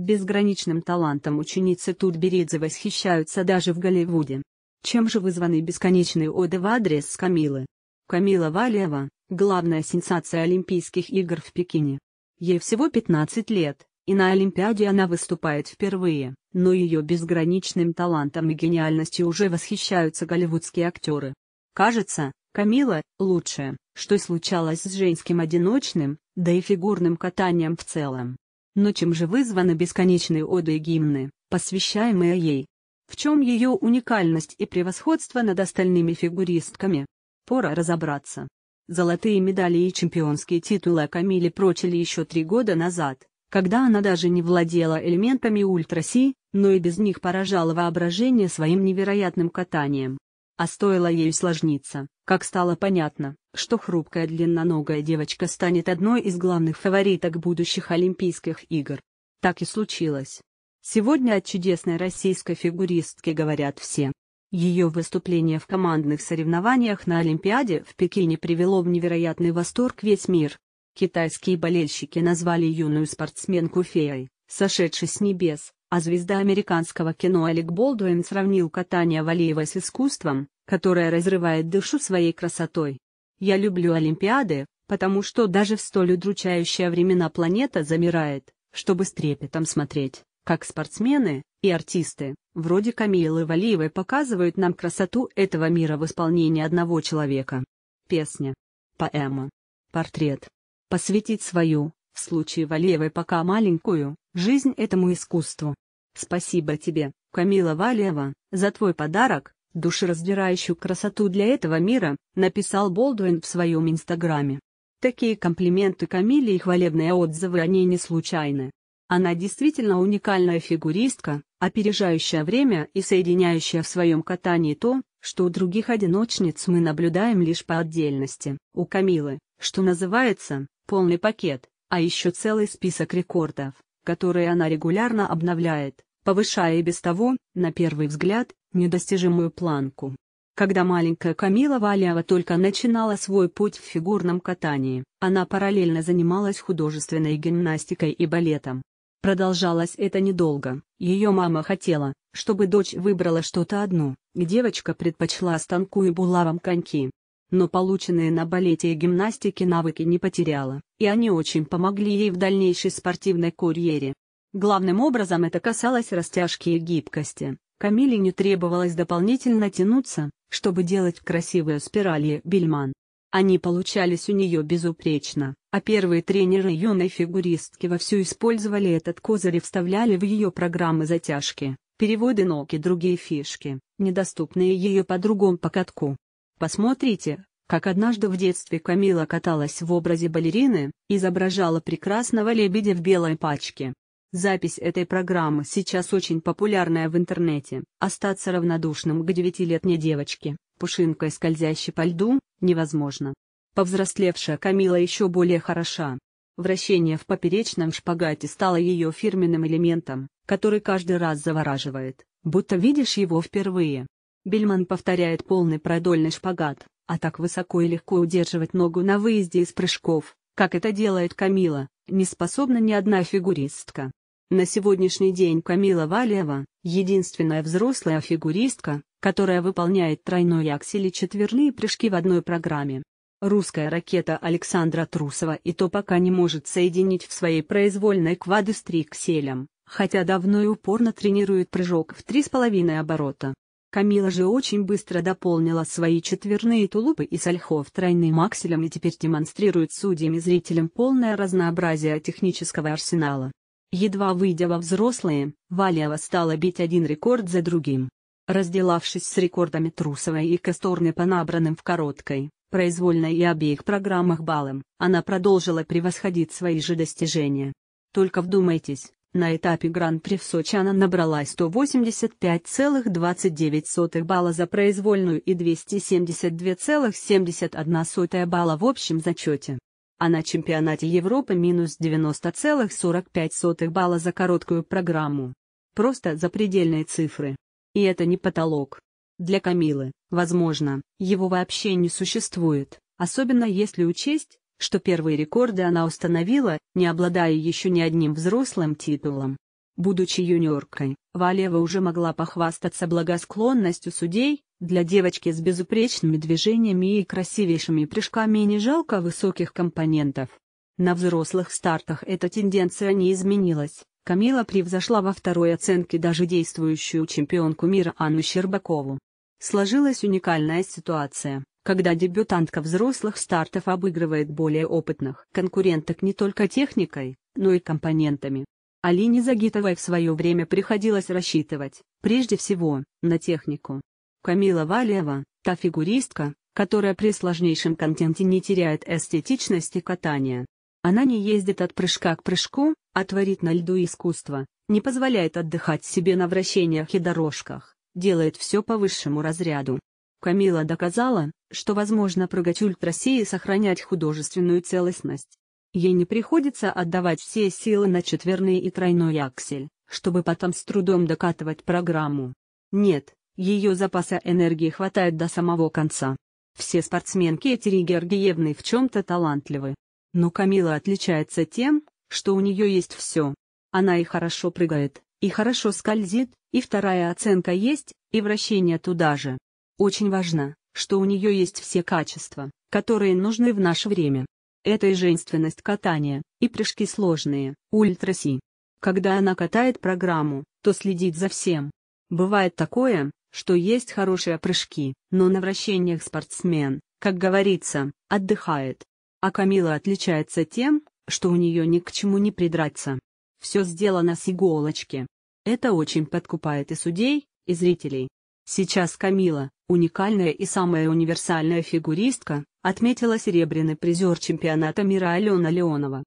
Безграничным талантом ученицы Тутберидзе восхищаются даже в Голливуде. Чем же вызваны бесконечные оды в адрес Камилы? Камила Валиева – главная сенсация Олимпийских игр в Пекине. Ей всего 15 лет, и на Олимпиаде она выступает впервые, но ее безграничным талантом и гениальностью уже восхищаются голливудские актеры. Кажется, Камила – лучшее, что случалось с женским одиночным, да и фигурным катанием в целом. Но чем же вызваны бесконечные оды и гимны, посвящаемые ей? В чем ее уникальность и превосходство над остальными фигуристками? Пора разобраться. Золотые медали и чемпионские титулы Камиле прочили еще три года назад, когда она даже не владела элементами ультраси, но и без них поражала воображение своим невероятным катанием. А стоило ей усложниться, как стало понятно, что хрупкая длинноногая девочка станет одной из главных фавориток будущих Олимпийских игр. Так и случилось. Сегодня о чудесной российской фигуристке говорят все. Ее выступление в командных соревнованиях на Олимпиаде в Пекине привело в невероятный восторг весь мир. Китайские болельщики назвали юную спортсменку феей, сошедшей с небес, а звезда американского кино Алек Болдуин сравнил катание Валиева с искусством, которое разрывает душу своей красотой. Я люблю Олимпиады, потому что даже в столь удручающие времена планета замирает, чтобы с трепетом смотреть, как спортсмены и артисты, вроде Камилы Валиевой показывают нам красоту этого мира в исполнении одного человека. Песня. Поэма. Портрет. Посвятить свою, в случае Валиевой пока маленькую, жизнь этому искусству. Спасибо тебе, Камила Валиева, за твой подарок, душераздирающую красоту для этого мира, написал Болдуин в своем инстаграме. Такие комплименты Камиле и хвалебные отзывы о ней не случайны. Она действительно уникальная фигуристка, опережающая время и соединяющая в своем катании то, что у других одиночниц мы наблюдаем лишь по отдельности. У Камилы, что называется, полный пакет, а еще целый список рекордов, которые она регулярно обновляет, повышая и без того, на первый взгляд, недостижимую планку. Когда маленькая Камила Валиева только начинала свой путь в фигурном катании, она параллельно занималась художественной гимнастикой и балетом. Продолжалось это недолго, ее мама хотела, чтобы дочь выбрала что-то одно, девочка предпочла станку и булавам коньки. Но полученные на балете и гимнастике навыки не потеряла, и они очень помогли ей в дальнейшей спортивной карьере. Главным образом это касалось растяжки и гибкости, Камиле не требовалось дополнительно тянуться, чтобы делать красивые спирали бельман. Они получались у нее безупречно, а первые тренеры юной фигуристки вовсю использовали этот козырь и вставляли в ее программы затяжки, переводы ног и другие фишки, недоступные ее подругам по катку. Посмотрите, как однажды в детстве Камила каталась в образе балерины, изображала прекрасного лебедя в белой пачке. Запись этой программы сейчас очень популярная в интернете. Остаться равнодушным к девятилетней девочке, пушинкой скользящей по льду, невозможно. Повзрослевшая Камила еще более хороша. Вращение в поперечном шпагате стало ее фирменным элементом, который каждый раз завораживает, будто видишь его впервые. Бельман повторяет полный продольный шпагат, а так высоко и легко удерживать ногу на выезде из прыжков, как это делает Камила, не способна ни одна фигуристка. На сегодняшний день Камила Валиева единственная взрослая фигуристка, которая выполняет тройной аксель и четверные прыжки в одной программе. Русская ракета Александра Трусова и то пока не может соединить в своей произвольной квады с трикселем, хотя давно и упорно тренирует прыжок в 3,5 оборота. Камила же очень быстро дополнила свои четверные тулупы и сальхов тройным акселем и теперь демонстрирует судьям и зрителям полное разнообразие технического арсенала. Едва выйдя во взрослые, Валиева стала бить один рекорд за другим. Разделавшись с рекордами Трусовой и Косторной по набранным в короткой, произвольной и обеих программах баллам, она продолжила превосходить свои же достижения. Только вдумайтесь, на этапе Гран-при в Сочи она набрала 185,29 балла за произвольную и 272,71 балла в общем зачете а на чемпионате Европы минус 90,45 балла за короткую программу. Просто запредельные цифры. И это не потолок. Для Камилы, возможно, его вообще не существует, особенно если учесть, что первые рекорды она установила, не обладая еще ни одним взрослым титулом. Будучи юниоркой, Валева уже могла похвастаться благосклонностью судей, для девочки с безупречными движениями и красивейшими прыжками не жалко высоких компонентов. На взрослых стартах эта тенденция не изменилась. Камила превзошла во второй оценке даже действующую чемпионку мира Анну Щербакову. Сложилась уникальная ситуация, когда дебютантка взрослых стартов обыгрывает более опытных конкуренток не только техникой, но и компонентами. Алине Загитовой в свое время приходилось рассчитывать, прежде всего, на технику. Камила Валиева, та фигуристка, которая при сложнейшем контенте не теряет эстетичности катания. Она не ездит от прыжка к прыжку, а творит на льду искусство, не позволяет отдыхать себе на вращениях и дорожках, делает все по высшему разряду. Камила доказала, что возможно прыгать ультраси и сохранять художественную целостность. Ей не приходится отдавать все силы на четверный и тройной аксель, чтобы потом с трудом докатывать программу. Нет, ее запаса энергии хватает до самого конца. Все спортсменки Этери Георгиевны в чем-то талантливы. Но Камила отличается тем, что у нее есть все. Она и хорошо прыгает, и хорошо скользит, и вторая оценка есть, и вращение туда же. Очень важно, что у нее есть все качества, которые нужны в наше время. Это и женственность катания, и прыжки сложные, ультраси. Когда она катает программу, то следит за всем. Бывает такое, что есть хорошие прыжки, но на вращениях спортсмен, как говорится, отдыхает. А Камила отличается тем, что у нее ни к чему не придраться. Все сделано с иголочки. Это очень подкупает и судей, и зрителей. Сейчас Камила, уникальная и самая универсальная фигуристка, отметила серебряный призер чемпионата мира Алена Леонова.